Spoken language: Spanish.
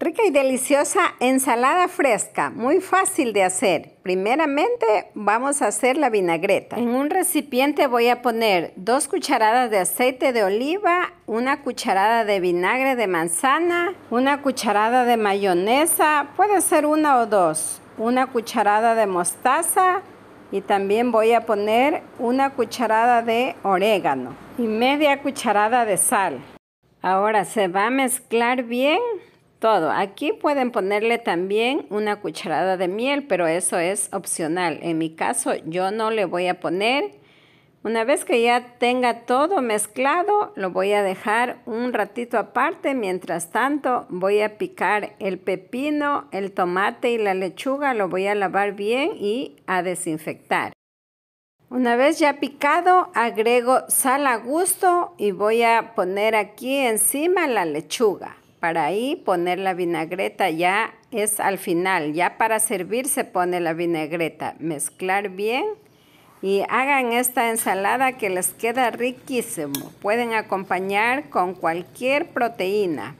Rica y deliciosa ensalada fresca, muy fácil de hacer. Primeramente vamos a hacer la vinagreta. En un recipiente voy a poner dos cucharadas de aceite de oliva, una cucharada de vinagre de manzana, una cucharada de mayonesa, puede ser una o dos, una cucharada de mostaza y también voy a poner una cucharada de orégano y media cucharada de sal. Ahora se va a mezclar bien todo. Aquí pueden ponerle también una cucharada de miel, pero eso es opcional. En mi caso yo no le voy a poner. Una vez que ya tenga todo mezclado, lo voy a dejar un ratito aparte. Mientras tanto, voy a picar el pepino, el tomate y la lechuga. Lo voy a lavar bien y a desinfectar. Una vez ya picado, agrego sal a gusto y voy a poner aquí encima la lechuga. Para ahí poner la vinagreta ya es al final, ya para servir se pone la vinagreta. Mezclar bien y hagan esta ensalada que les queda riquísimo. Pueden acompañar con cualquier proteína.